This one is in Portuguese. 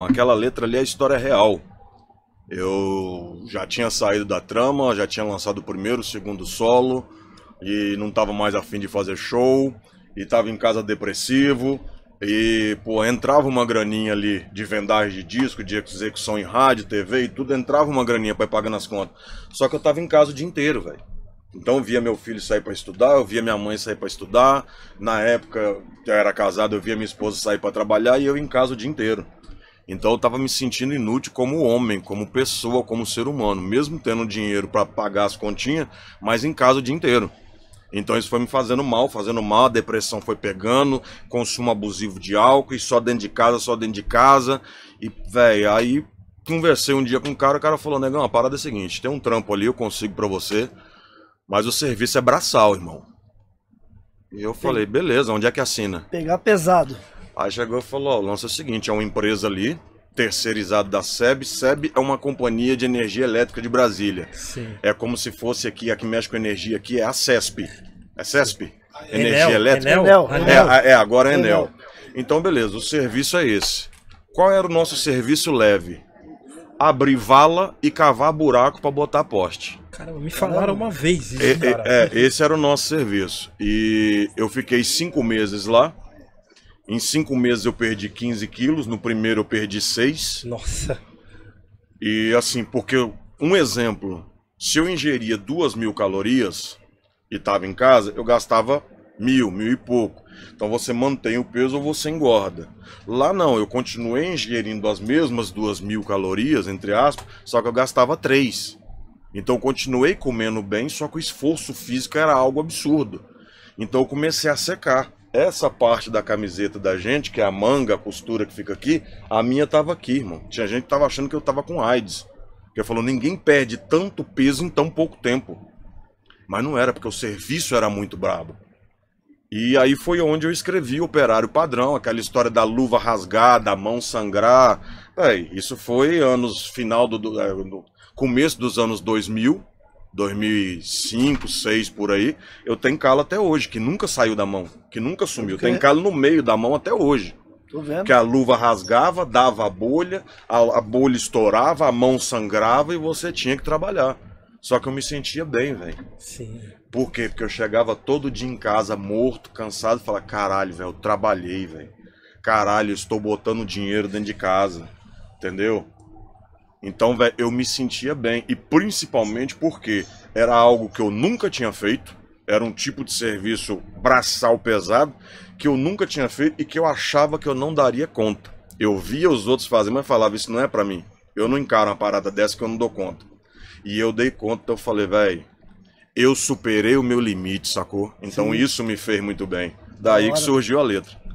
Então, aquela letra ali é a história real. Eu já tinha saído da trama, já tinha lançado o primeiro, o segundo solo e não estava mais afim de fazer show e estava em casa depressivo e pô, entrava uma graninha ali de vendagem de disco, de execução em rádio, TV e tudo, entrava uma graninha para pagar nas contas. Só que eu estava em casa o dia inteiro, velho. Então eu via meu filho sair para estudar, eu via minha mãe sair para estudar. Na época eu era casado, eu via minha esposa sair para trabalhar e eu em casa o dia inteiro. Então eu estava me sentindo inútil como homem, como pessoa, como ser humano, mesmo tendo dinheiro para pagar as continhas, mas em casa o dia inteiro. Então isso foi me fazendo mal, fazendo mal, a depressão foi pegando, consumo abusivo de álcool, e só dentro de casa, só dentro de casa. E, velho, aí conversei um dia com um cara, o cara falou, negão, a parada é a seguinte, tem um trampo ali, eu consigo para você, mas o serviço é braçal, irmão. E eu Sim. falei, beleza, onde é que assina? Pegar pesado. Aí chegou e falou: ó, o lance é o seguinte, é uma empresa ali, terceirizado da SEB. SEB é uma companhia de energia elétrica de Brasília. Sim. É como se fosse aqui, a que mexe com energia aqui é a CESP. É CESP? Energia Enel, elétrica? Enel, Enel. É, é, agora é Enel. Então, beleza, o serviço é esse. Qual era o nosso serviço leve? Abrir vala e cavar buraco para botar poste. Caramba, me falaram uma vez isso, é, é, é, esse era o nosso serviço. E eu fiquei cinco meses lá. Em cinco meses eu perdi 15 quilos, no primeiro eu perdi seis. Nossa! E assim, porque um exemplo, se eu ingeria duas mil calorias e estava em casa, eu gastava mil, mil e pouco. Então você mantém o peso ou você engorda. Lá não, eu continuei ingerindo as mesmas duas mil calorias, entre aspas, só que eu gastava três. Então continuei comendo bem, só que o esforço físico era algo absurdo. Então eu comecei a secar. Essa parte da camiseta da gente, que é a manga, a costura que fica aqui, a minha tava aqui, irmão. Tinha gente que tava achando que eu tava com AIDS. Porque falou, ninguém perde tanto peso em tão pouco tempo. Mas não era, porque o serviço era muito brabo. E aí foi onde eu escrevi Operário Padrão, aquela história da luva rasgada, a mão sangrar. É, isso foi anos final do, do, é, do começo dos anos 2000, 2005, 6 por aí, eu tenho calo até hoje, que nunca saiu da mão, que nunca sumiu. Okay. Tem calo no meio da mão até hoje. Tô vendo. Que a luva rasgava, dava a bolha, a, a bolha estourava, a mão sangrava e você tinha que trabalhar. Só que eu me sentia bem, velho. Sim. Por quê? Porque eu chegava todo dia em casa morto, cansado, e falava: caralho, velho, eu trabalhei, velho. Caralho, eu estou botando dinheiro dentro de casa. Entendeu? Então, velho, eu me sentia bem. E principalmente porque era algo que eu nunca tinha feito. Era um tipo de serviço braçal pesado que eu nunca tinha feito e que eu achava que eu não daria conta. Eu via os outros fazendo, mas falava, isso não é para mim. Eu não encaro uma parada dessa que eu não dou conta. E eu dei conta, então eu falei, velho, eu superei o meu limite, sacou? Então Sim. isso me fez muito bem. Daí que surgiu a letra.